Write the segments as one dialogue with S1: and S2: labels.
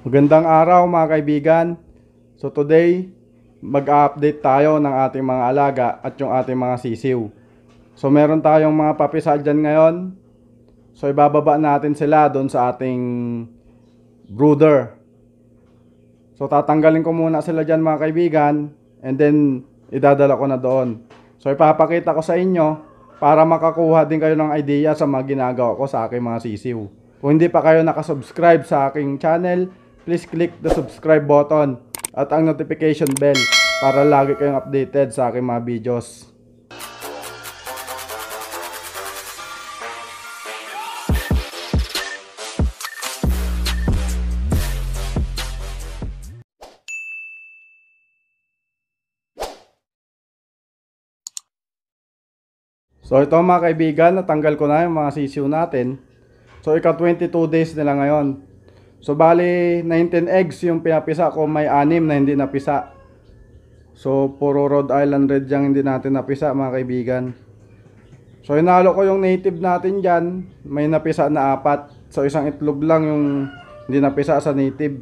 S1: Magandang araw mga kaibigan. So today, mag-update tayo ng ating mga alaga at yung ating mga sisiw. So meron tayong mga papisa dyan ngayon. So ibababa natin sila doon sa ating brooder. So tatanggalin ko muna sila dyan mga kaibigan and then idadala ko na doon. So ipapakita ko sa inyo para makakuha din kayo ng idea sa mga ginagawa ko sa aking mga sisiw. Kung hindi pa kayo nakasubscribe sa aking channel, please click the subscribe button at ang notification bell para lagi kayong updated sa aking mga videos. So ito mga kaibigan, natanggal ko na yung mga sisiw natin. So ika 22 days nila ngayon. So bali 19 eggs yung pinapisa ko may 6 na hindi napisa. So puro Rhode Island Red yung hindi natin napisa mga kaibigan. So inalo ko yung native natin diyan, may napisa na apat. So isang itlog lang yung hindi napisa sa native.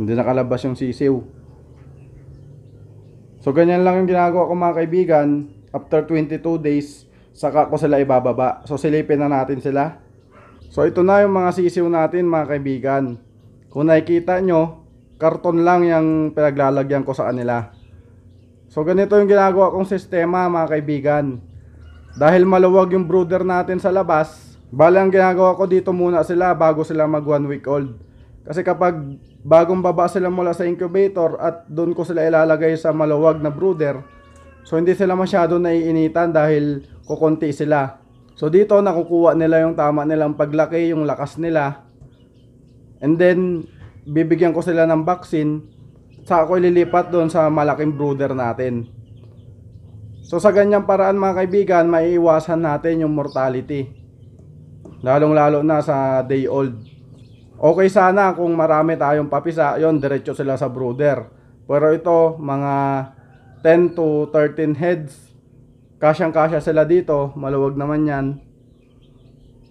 S1: Hindi nakalabas yung sisiw. So ganyan lang yung ginagawa ko mga kaibigan after 22 days saka ko sila ibababa. So silipin na natin sila. So ito na yung mga sisiw natin mga kaibigan. Kung nakikita nyo, karton lang yung pinaglalagyan ko sa kanila. So ganito yung ginagawa kong sistema mga kaibigan. Dahil maluwag yung brooder natin sa labas, bali ang ginagawa ko dito muna sila bago sila mag one week old. Kasi kapag bagong baba sila mula sa incubator at doon ko sila ilalagay sa maluwag na brooder, so hindi sila masyado naiinitan dahil kukunti sila. So dito nakukuha nila yung tama nilang paglaki, yung lakas nila. And then bibigyan ko sila ng vaccine sa ako ililipat doon sa malaking brooder natin. So sa ganyang paraan mga kaibigan, maiiwasan natin yung mortality. Lalong lalo na sa day old. Okay sana kung marami tayong papisa, yon diretso sila sa brooder. Pero ito, mga 10 to 13 heads kasyang-kasya sila dito, maluwag naman yan.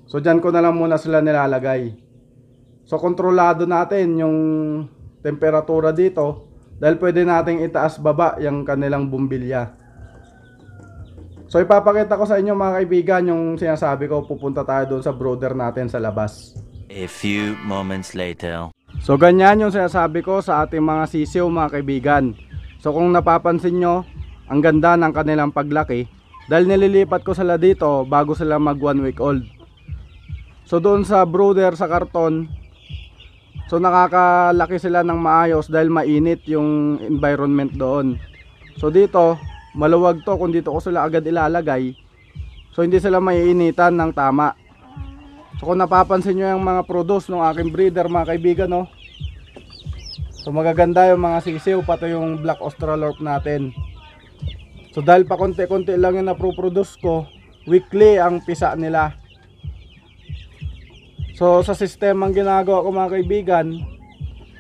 S1: So diyan ko na lang muna sila nilalagay. So kontrolado natin yung temperatura dito dahil pwede nating itaas baba yung kanilang bumbilya. So ipapakita ko sa inyo mga kaibigan yung sinasabi ko pupunta tayo doon sa brother natin sa labas. A few moments later. So ganyan yung sinasabi ko sa ating mga sisiw mga kaibigan. So kung napapansin nyo, ang ganda ng kanilang paglaki dahil nililipat ko sila dito bago sila mag 1 week old. So doon sa brooder sa karton, so nakakalaki sila ng maayos dahil mainit yung environment doon. So dito, maluwag to kung dito ko sila agad ilalagay. So hindi sila maiinitan ng tama. So kung napapansin nyo yung mga produce ng aking breeder mga kaibigan no. So magaganda yung mga sisiw pati yung black australorp natin. So dahil pa konti-konti lang yung napoproduce ko, weekly ang pisa nila. So sa system ang ginagawa ko mga kaibigan,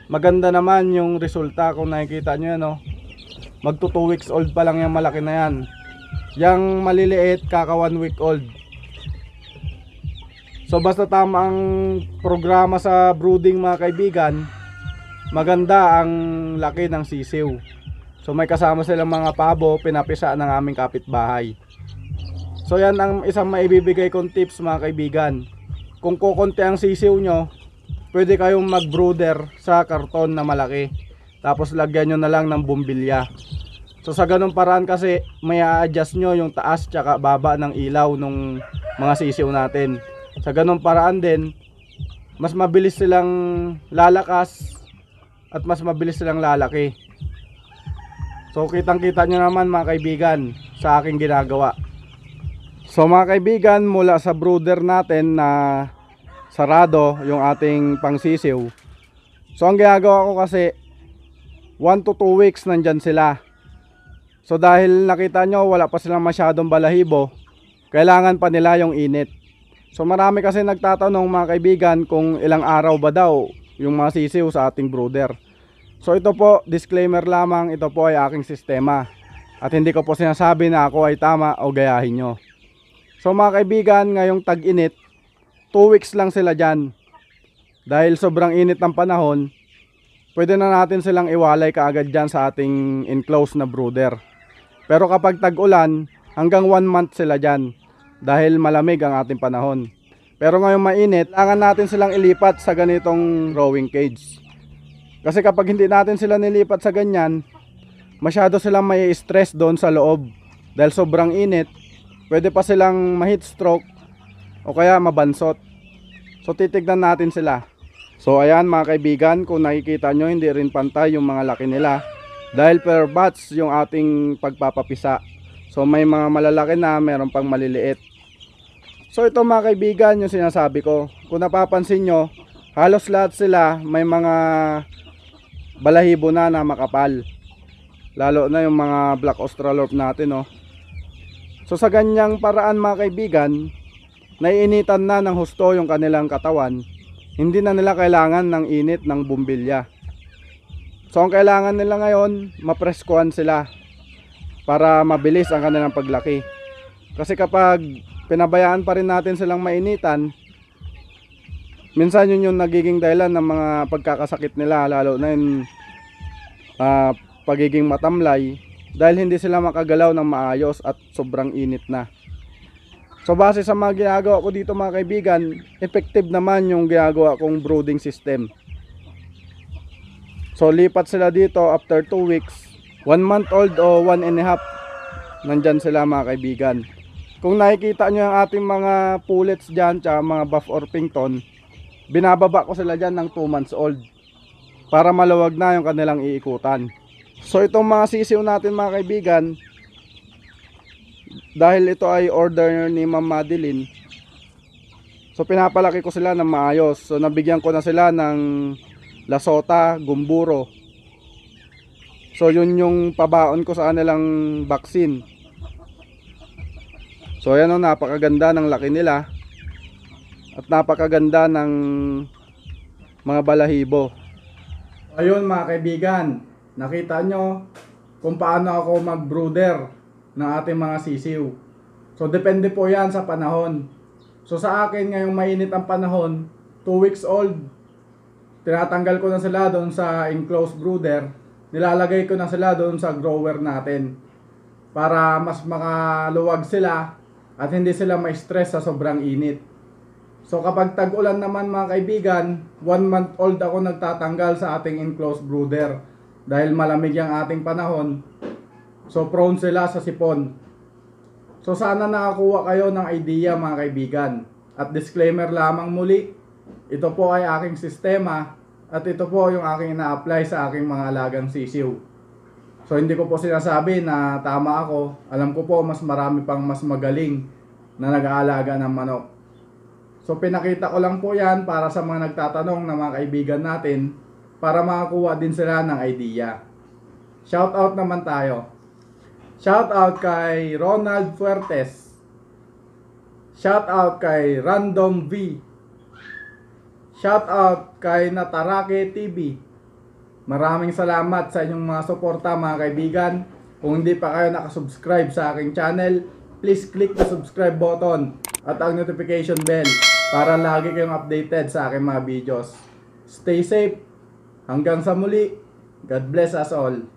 S1: maganda naman yung resulta kung nakikita nyo yan no? Magto 2 weeks old pa lang yung malaki na yan. Yang maliliit kaka 1 week old. So basta tama ang programa sa brooding mga kaibigan, maganda ang laki ng sisiw. So may kasama silang mga pabo, pinapisa ng aming kapitbahay. So yan ang isang maibibigay kong tips mga kaibigan. Kung kukunti ang sisiw nyo, pwede kayong mag-brooder sa karton na malaki. Tapos lagyan nyo na lang ng bumbilya. So sa ganung paraan kasi may a-adjust nyo yung taas tsaka baba ng ilaw nung mga sisiw natin. Sa ganung paraan din, mas mabilis silang lalakas at mas mabilis silang lalaki. So kitang kita nyo naman mga kaibigan sa aking ginagawa. So mga kaibigan mula sa brooder natin na sarado yung ating pangsisiw. So ang ginagawa ko kasi 1 to 2 weeks nandyan sila. So dahil nakita nyo wala pa silang masyadong balahibo, kailangan pa nila yung init. So marami kasi nagtatanong mga kaibigan kung ilang araw ba daw yung mga sisiw sa ating brooder. So ito po, disclaimer lamang, ito po ay aking sistema. At hindi ko po sinasabi na ako ay tama o gayahin nyo. So mga kaibigan, ngayong tag-init, 2 weeks lang sila dyan. Dahil sobrang init ng panahon, pwede na natin silang iwalay kaagad dyan sa ating enclosed na brooder. Pero kapag tag-ulan, hanggang 1 month sila dyan. Dahil malamig ang ating panahon. Pero ngayong mainit, kailangan natin silang ilipat sa ganitong growing cage. Kasi kapag hindi natin sila nilipat sa ganyan, masyado silang may stress doon sa loob. Dahil sobrang init, pwede pa silang ma-heat stroke o kaya mabansot. So titignan natin sila. So ayan mga kaibigan, kung nakikita nyo hindi rin pantay yung mga laki nila. Dahil per batch yung ating pagpapapisa. So may mga malalaki na, meron pang maliliit. So ito mga kaibigan yung sinasabi ko. Kung napapansin nyo, halos lahat sila may mga balahibo na na makapal lalo na yung mga black australorp natin no oh. so sa ganyang paraan mga kaibigan naiinitan na ng husto yung kanilang katawan hindi na nila kailangan ng init ng bumbilya so ang kailangan nila ngayon mapreskuhan sila para mabilis ang kanilang paglaki kasi kapag pinabayaan pa rin natin silang mainitan minsan yun yung nagiging dahilan ng mga pagkakasakit nila lalo na yung uh, ah, pagiging matamlay dahil hindi sila makagalaw ng maayos at sobrang init na. So base sa mga ginagawa ko dito mga kaibigan, effective naman yung ginagawa kong brooding system. So lipat sila dito after 2 weeks, 1 month old o 1 and a half, nandyan sila mga kaibigan. Kung nakikita nyo ang ating mga pullets dyan, tsaka mga buff orpington pington, binababa ko sila dyan ng 2 months old para malawag na yung kanilang iikutan so itong mga sisiw natin mga kaibigan dahil ito ay order ni Ma'am Madeline so pinapalaki ko sila ng maayos so nabigyan ko na sila ng lasota, gumburo so yun yung pabaon ko sa kanilang vaccine so yan o napakaganda ng laki nila at napakaganda ng mga balahibo ayun mga kaibigan nakita nyo kung paano ako mag brooder ng ating mga sisiw so depende po yan sa panahon so sa akin ngayong mainit ang panahon 2 weeks old tinatanggal ko na sila doon sa enclosed brooder nilalagay ko na sila doon sa grower natin para mas makaluwag sila at hindi sila ma-stress sa sobrang init So kapag tag-ulan naman mga kaibigan, 1 month old ako nagtatanggal sa ating enclosed brooder dahil malamig ang ating panahon. So prone sila sa sipon. So sana nakakuha kayo ng idea mga kaibigan. At disclaimer lamang muli, ito po ay aking sistema at ito po yung aking ina-apply sa aking mga alagang sisiw. So hindi ko po sinasabi na tama ako. Alam ko po mas marami pang mas magaling na nag-aalaga ng manok. So pinakita ko lang po yan para sa mga nagtatanong na mga kaibigan natin para makakuha din sila ng idea. Shout out naman tayo. Shout out kay Ronald Fuertes. Shout out kay Random V. Shout out kay Natarake TV. Maraming salamat sa inyong mga suporta mga kaibigan. Kung hindi pa kayo nakasubscribe sa aking channel, please click the subscribe button at ang notification bell para lagi kayong updated sa aking mga videos. Stay safe. Hanggang sa muli. God bless us all.